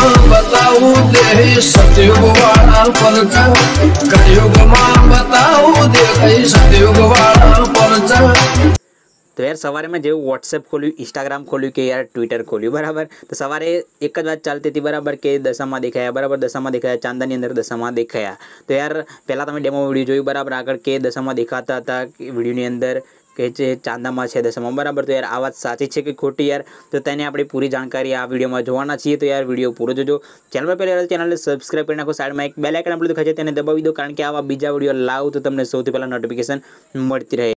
तो यार सवार में जो व्हाट्सएप खोलू इंस्टाग्राम खोलू के यार ट्विटर खोलू बराबर तो सवार एक बात चलती थी बराबर के दशा दिखाया बराबर दशा में दिखाया चांदा अंदर दशा दिखाया तो यार पहला तुम डेमो वीडियो जो बराबर आगे के दशा दिखाता था वीडियो अंदर કે જે ચાંદામાં છે દશામાં બરાબર તો યાર આ વાત સાચી છે કે ખોટી યાર તો તેની આપણે પૂરી જાણકારી આ વિડીયોમાં જોવાના છીએ તો યાર વિડીયો પૂરો જોજો ચેનલ પર પહેલાં ચેનલને સબસ્ક્રાઈબ કરી નાખો સાઈડમાં એક બેલ આઇકન આપણું દેખાય છે તેને દબાવી દો કારણ કે આવા બીજા વિડીયો લાવ તો તમને સૌથી પહેલાં નોટિફિકેશન મળતી રહે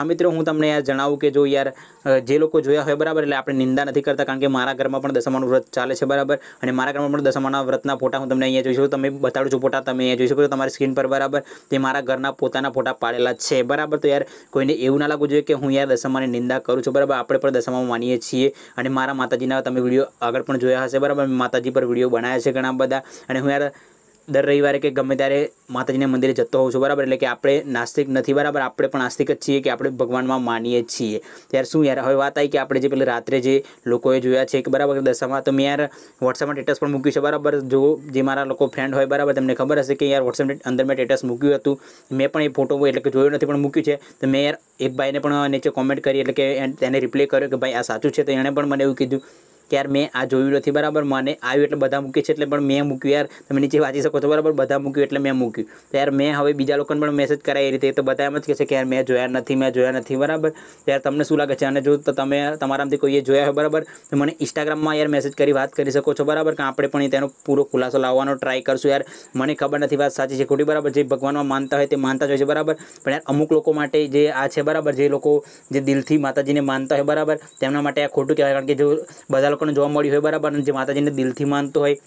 હા મિત્રો હું તમને યાર જણાવું કે જો યાર જે લોકો જોયા હોય બરાબર એટલે આપણે નિંદા નથી કરતા કારણ કે મારા ઘરમાં પણ દસમાનું વ્રત ચાલે છે બરાબર અને મારા ઘરમાં પણ દસમાના વ્રતના ફોટા હું તમને અહીંયા જોઈ શકું તમે બતાડું છું ફોટા તમે અહીંયા જોઈ શકો છો તમારી સ્ક્રીન પર બરાબર તે મારા ઘરના પોતાના ફોટા પાડેલા છે બરાબર તો યાર કોઈને એવું ના લાગવું જોઈએ કે હું યાર દસમાની નિંદા કરું છું બરાબર આપણે પણ દસમામાં માનીએ છીએ અને મારા માતાજીના તમે વિડીયો આગળ પણ જોયા હશે બરાબર માતાજી પર વિડીયો બનાવ્યા છે ઘણા બધા અને હું યાર દર રવિવારે કે ગમે ત્યારે માતાજીને મંદિરે જતો હોઉં છું બરાબર એટલે કે આપણે નાસ્તિક નથી બરાબર આપણે પણ નાસ્તિક જ છીએ કે આપણે ભગવાનમાં માનીએ છીએ ત્યારે શું યાર હવે વાત આવી કે આપણે જે પેલા રાત્રે જે લોકોએ જોયા છે કે બરાબર દશામાં તો મેં યાર વોટ્સઅપમાં સ્ટેટસ પણ મૂક્યું છે બરાબર જો જે મારા લોકો ફ્રેન્ડ હોય બરાબર તમને ખબર હશે કે યાર વોટ્સઅપ અંદર મેં સ્ટેટસ મૂક્યું હતું મેં પણ એ ફોટો એટલે કે જોયો નથી પણ મૂક્યું છે તો મેં યાર એક ભાઈને પણ નીચે કોમેન્ટ કરી એટલે કે તેને રિપ્લે કર્યો કે ભાઈ આ સાચું છે તો એણે પણ મને એવું કીધું યાર મે આ જોયું નથી બરાબર મને આયુ એટલે બતા મૂકે છે એટલે પણ મે મુક્યો યાર તમે નીચે વાધી શકો તો બરાબર બતા મૂક્યો એટલે મે મુક્યો યાર મે હવે બીજા લોકોને પણ મેસેજ કરાય આ રીતે તો બતા એમ જ કહે છે કે યાર મે જોયા નથી મે જોયા નથી બરાબર યાર તમને શું લાગતું છે અને જો તો તમે તમારામાંથી કોઈએ જોયા હોય બરાબર તો મને Instagram માં યાર મેસેજ કરી વાત કરી શકો છો બરાબર કે આપણે પણ એ તેનો પૂરો ખુલાસો લાવવાનો ટ્રાય કરશું યાર મને ખબર નથી વાત સાચી છે કોટી બરાબર જે ભગવાનમાં માનતા હોય તે માનતા જોઈએ બરાબર પણ યાર અમુક લોકો માટે જે આ છે બરાબર જે લોકો જે દિલથી માતાજીને માનતા હોય બરાબર તેમના માટે આ ખોટું કહેવાય કારણ કે જો બદાલ બાળકોને જોવા મળ્યું હોય બરાબર અને જે માતાજીને દિલથી માનતો હોય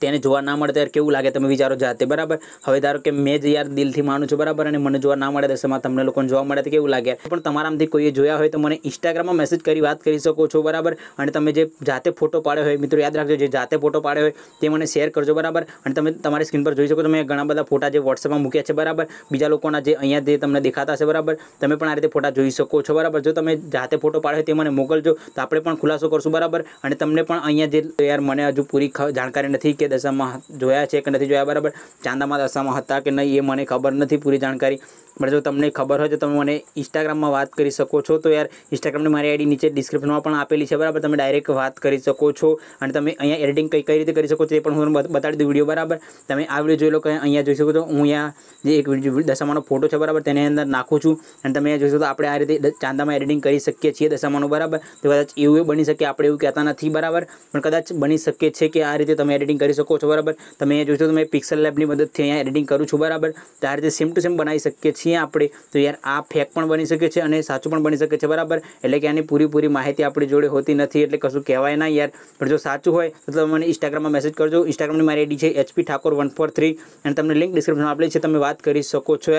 તને જોવા ના મળતે यार કેવું લાગે તમે વિચારો જાતે બરાબર હવે ધારો કે મેં જ્યાર દિલથી માનું છું બરાબર અને મને જોવા ના મળ્યા છે સમા તમે લોકો જોવા માંડ્યા તો કેવું લાગ્યું પણ તમારામાંથી કોઈએ જોયા હોય તો મને Instagram માં મેસેજ કરી વાત કરી શકો છો બરાબર અને તમે જે જાતે ફોટો પાડ્યો હોય મિત્રો યાદ રાખજો જે જાતે ફોટો પાડ્યો હોય તે મને શેર કરજો બરાબર અને તમે તમારી સ્ક્રીન પર જોઈ શકો તો મેં ઘણા બધા ફોટા જે WhatsApp માં મૂકે છે બરાબર બીજા લોકોના જે અહીંયા જે તમને દેખાતા છે બરાબર તમે પણ આ રીતે ફોટા જોઈ શકો છો બરાબર જો તમે જાતે ફોટો પાડ્યો હોય તે મને મોકલજો તો આપણે પણ ખુલાસો કરશું બરાબર અને તમને પણ અહીંયા જે યાર મને હજુ પૂરી જાણકારી નથી કે દસામા જોયા છે કે નથી જોયા બરાબર ચાંદમામા દસામા હતા કે નહી એ મને ખબર નથી પૂરી જાણકારી બરાબર જો તમને ખબર હોય તો તમે મને Instagram માં વાત કરી શકો છો તો યાર Instagram ને મારી આઈડી નીચે ડિસ્ક્રિપ્શન માં પણ આપેલી છે બરાબર તમે ડાયરેક્ટ વાત કરી શકો છો અને તમે અહીંયા એડિટિંગ કઈ કઈ રીતે કરી શકો તે પણ હું તમને બતાડી દઉં વિડિયો બરાબર તમે આ વિડિયો જોઈ લો કે અહીંયા જોઈ શકો તો હું અહીંયા જે એક વિડિયો દસામાનો ફોટો છે બરાબર તેના અંદર નાખો છું અને તમે જોજો તો આપણે આ રીતે ચાંદમામા એડિટિંગ કરી શકીએ છીએ દસામાનો બરાબર તો કદાચ એવું બની શકે આપણે એવું કહેતા નથી બરાબર પણ કદાચ બની શકે છે કે આ રીતે તમે એડિટિંગ રી સકો છો બરાબર તમે જોજો તો મે પિક્સલ લેબ ની મદદ થી અહીંયા એડિટિંગ કરું છું બરાબર ત્યાર જે સીમ ટુ સીમ બનાવી શકે છે આપણે તો યાર આ ફેક પણ બની શકે છે અને સાચું પણ બની શકે છે બરાબર એટલે કે આની પૂરી પૂરી માહિતી આપણી જોડે હોતી નથી એટલે કશું કહેવાય ના યાર પણ જો સાચું હોય તો તમે મને Instagram માં મેસેજ કરજો Instagram ને મારી ID છે HP ઠાકોર 143 અને તમને લિંક ડિસ્ક્રિપ્શન માં આપલે છે તમે વાત કરી શકો છો